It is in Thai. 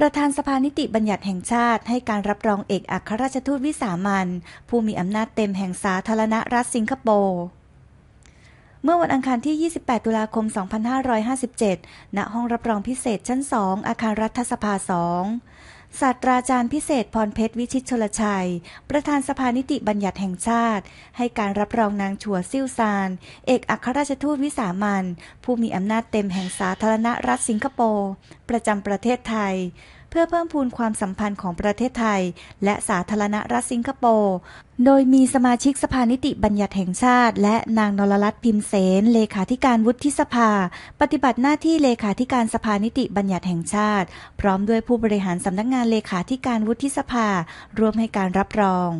ประธานสภานิติบัญญัติแห่งชาติให้การรับรองเอกอัครราชทูตวิสามันผู้มีอำนาจเต็มแห่งสาธารณรัฐสิงคโปร์เมื่อวันอังคารที่ 28 ตุลาคม 2557ณห้องรับรองพิเศษชั้น 2อาคารรัฐสภา 2ศาสตราจารย์พิเศษพรเพชรวิชิตชลชัย ประธานสภานิติบัญญัติแห่งชาติ ให้การรับรองนางชัวซิ่วซาน เอกอัครราชทูตวิสามันผู้มีอำนาจเต็มแห่งสาธารณรัฐสิงคโปร์ ประจำประเทศไทยพื่อเพิ่มพูนความสัมพันธ์ของประเทศไทย และสาธารณรัฐสิงคโปร์ โดยมีสมาชิกสภานิติบัญญัติแห่งชาติ และนางนรรัตน์พิมเสนเลขาธิการวุฒิสภา ปฏิบัติหน้าที่เลขาธิการสภานิติบัญญัติแห่งชาติ พร้อมด้วยผู้บริหารสำนักงานเลขาธิการวุฒิสภา ร่วมให้การรับรอง